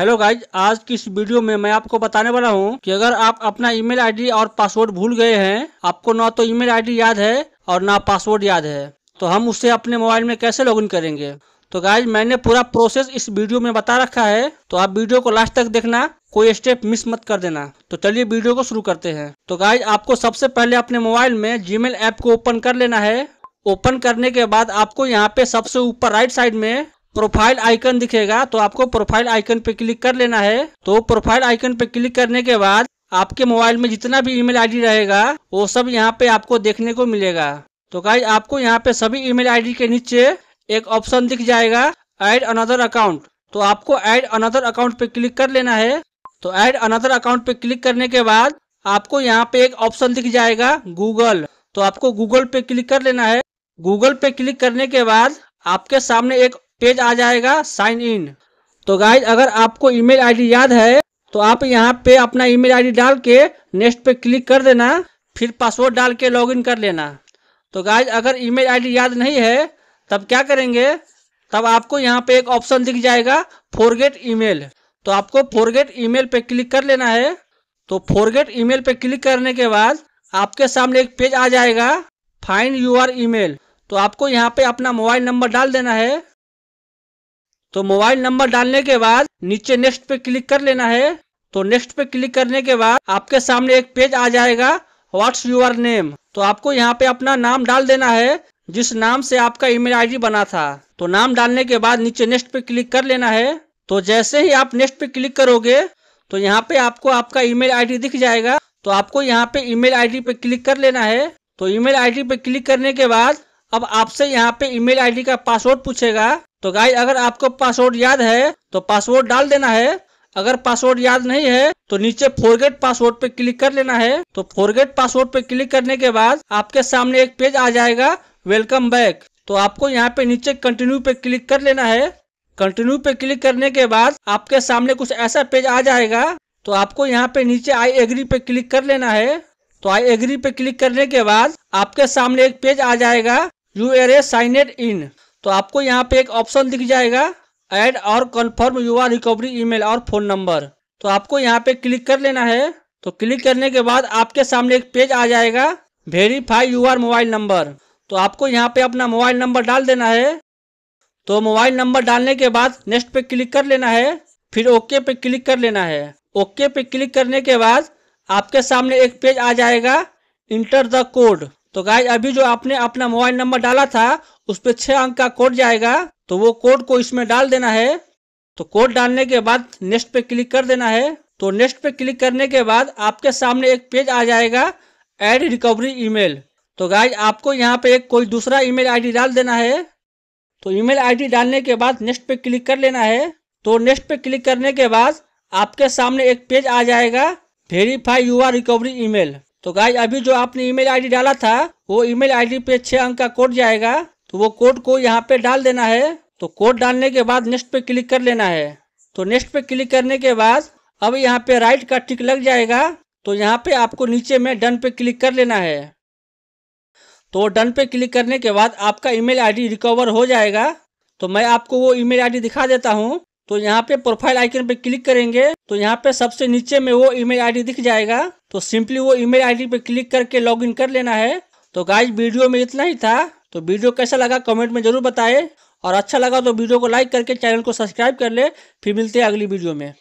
hello guys आज की इस वीडियो में मैं आपको बताने वाला हूँ कि अगर आप अपना ईमेल आईडी और पासवर्ड भूल गए हैं आपको ना तो ईमेल आईडी याद है और ना पासवर्ड याद है तो हम उसे अपने मोबाइल में कैसे लॉगिन करेंगे तो गाइज मैंने पूरा प्रोसेस इस वीडियो में बता रखा है तो आप वीडियो को लास्ट तक देखना कोई स्टेप मिस मत कर देना तो चलिए वीडियो को शुरू करते हैं तो गाइज आपको सबसे पहले अपने मोबाइल में जी ऐप को ओपन कर लेना है ओपन करने के बाद आपको यहाँ पे सबसे ऊपर राइट साइड में प्रोफाइल आइकन दिखेगा तो आपको प्रोफाइल आइकन पे क्लिक कर लेना है तो प्रोफाइल आइकन पे क्लिक करने के बाद आपके मोबाइल में जितना भी ईमेल आईडी रहेगा वो सब यहाँ पे आपको देखने को मिलेगा तो गाइज आपको यहाँ पे सभी ईमेल आईडी के नीचे एक ऑप्शन दिख जाएगा ऐड अनदर अकाउंट तो आपको ऐड अनदर अकाउंट पे क्लिक कर लेना है तो ऐड अनदर अकाउंट पे क्लिक करने के बाद आपको यहाँ पे एक ऑप्शन दिख जाएगा गूगल तो आपको गूगल पे क्लिक कर लेना है गूगल पे क्लिक करने के बाद आपके सामने एक पेज आ जाएगा साइन इन तो गाइज अगर आपको ईमेल आईडी याद है तो आप यहाँ पे अपना ईमेल आईडी डाल के नेक्स्ट पे क्लिक कर देना फिर पासवर्ड डाल के लॉग कर लेना तो गाइज अगर ई मेल याद नहीं है तब क्या करेंगे तब आपको यहाँ पे एक ऑप्शन दिख जाएगा फोरगेट ईमेल तो आपको फोरगेट ईमेल पे क्लिक कर लेना है तो फोरगेट ईमेल पे क्लिक करने के बाद आपके सामने एक पेज आ जाएगा फाइंड यूर ईमेल तो आपको यहाँ पे अपना मोबाइल नंबर डाल देना है तो मोबाइल नंबर डालने के बाद नीचे नेक्स्ट पे क्लिक कर लेना है तो नेक्स्ट पे क्लिक करने के बाद आपके सामने एक पेज आ जाएगा व्हाट्स यूर नेम तो आपको यहाँ पे अपना नाम डाल देना है जिस नाम से आपका ईमेल आईडी बना था तो नाम डालने के बाद नीचे नेक्स्ट पे क्लिक कर लेना है तो जैसे ही आप नेक्स्ट पे क्लिक करोगे तो यहाँ पे आपको आपका ईमेल आईडी दिख जाएगा तो आपको यहाँ पे ईमेल आईडी पे क्लिक कर लेना है तो ईमेल आईडी पे क्लिक करने के बाद अब आपसे यहाँ पे ईमेल आईडी का पासवर्ड पूछेगा तो गाय अगर आपको पासवर्ड याद है तो पासवर्ड डाल देना है अगर पासवर्ड याद नहीं है तो नीचे फॉरगेट पासवर्ड पे क्लिक कर लेना है तो फॉरगेट पासवर्ड पे क्लिक करने के बाद आपके सामने एक पेज आ जाएगा वेलकम बैक तो आपको यहाँ पे नीचे कंटिन्यू पे क्लिक कर लेना है कंटिन्यू पे क्लिक करने के बाद आपके सामने कुछ ऐसा पेज आ जाएगा तो आपको यहाँ पे नीचे आई एग्री पे क्लिक कर लेना है तो आई एग्री पे क्लिक करने के बाद आपके सामने एक पेज आ जाएगा यू साइन साइनेड इन तो आपको यहाँ पे एक ऑप्शन दिख जाएगा ऐड और कन्फर्म आर रिकवरी ईमेल और फ़ोन नंबर तो आपको यहाँ पे क्लिक कर लेना है तो क्लिक करने के बाद आपके सामने एक पेज आ जाएगा वेरीफाई यूआर मोबाइल नंबर तो आपको यहाँ पे अपना मोबाइल नंबर डाल देना है तो मोबाइल नंबर डालने के बाद नेक्स्ट पे क्लिक कर लेना है फिर ओके पे क्लिक कर लेना है ओके पे क्लिक करने के बाद आपके सामने एक पेज आ जाएगा इंटर द कोड तो गाय अभी जो आपने अपना मोबाइल नंबर डाला था उस पर छः अंक का कोड जाएगा तो वो कोड को इसमें डाल देना है तो कोड डालने के बाद नेक्स्ट पे क्लिक कर देना है तो नेक्स्ट पे क्लिक करने के बाद आपके सामने एक पेज आ जाएगा एड रिकवरी ईमेल तो गाय आपको यहाँ पे एक कोई दूसरा ईमेल आईडी डाल देना है तो ईमेल आईडी डालने के बाद नेक्स्ट पे क्लिक कर लेना है तो नेक्स्ट पे क्लिक करने के बाद आपके सामने एक पेज आ जाएगा वेरीफाई यूआर रिकवरी ईमेल तो गाइज अभी जो आपने ईमेल आईडी डाला था वो ईमेल आईडी पे छह अंक का कोड जाएगा तो वो कोड को यहाँ पे डाल देना है तो कोड डालने के बाद नेक्स्ट पे क्लिक कर लेना है तो नेक्स्ट पे क्लिक करने के बाद अब यहाँ पे राइट का टिक लग जाएगा तो यहाँ पे आपको नीचे में डन पे क्लिक कर लेना है तो डन पे क्लिक करने के बाद आपका ईमेल आईडी रिकवर हो जाएगा तो मैं आपको वो ईमेल आईडी दिखा देता हूँ तो यहाँ पे प्रोफाइल आइकन पे क्लिक करेंगे तो यहाँ पे सबसे नीचे में वो ईमेल आईडी दिख जाएगा तो सिंपली वो ईमेल आईडी पे क्लिक करके लॉगिन कर लेना है तो गाइज वीडियो में इतना ही था तो वीडियो कैसा लगा कमेंट में जरूर बताएं और अच्छा लगा तो वीडियो को लाइक करके चैनल को सब्सक्राइब कर ले फिर मिलते हैं अगली वीडियो में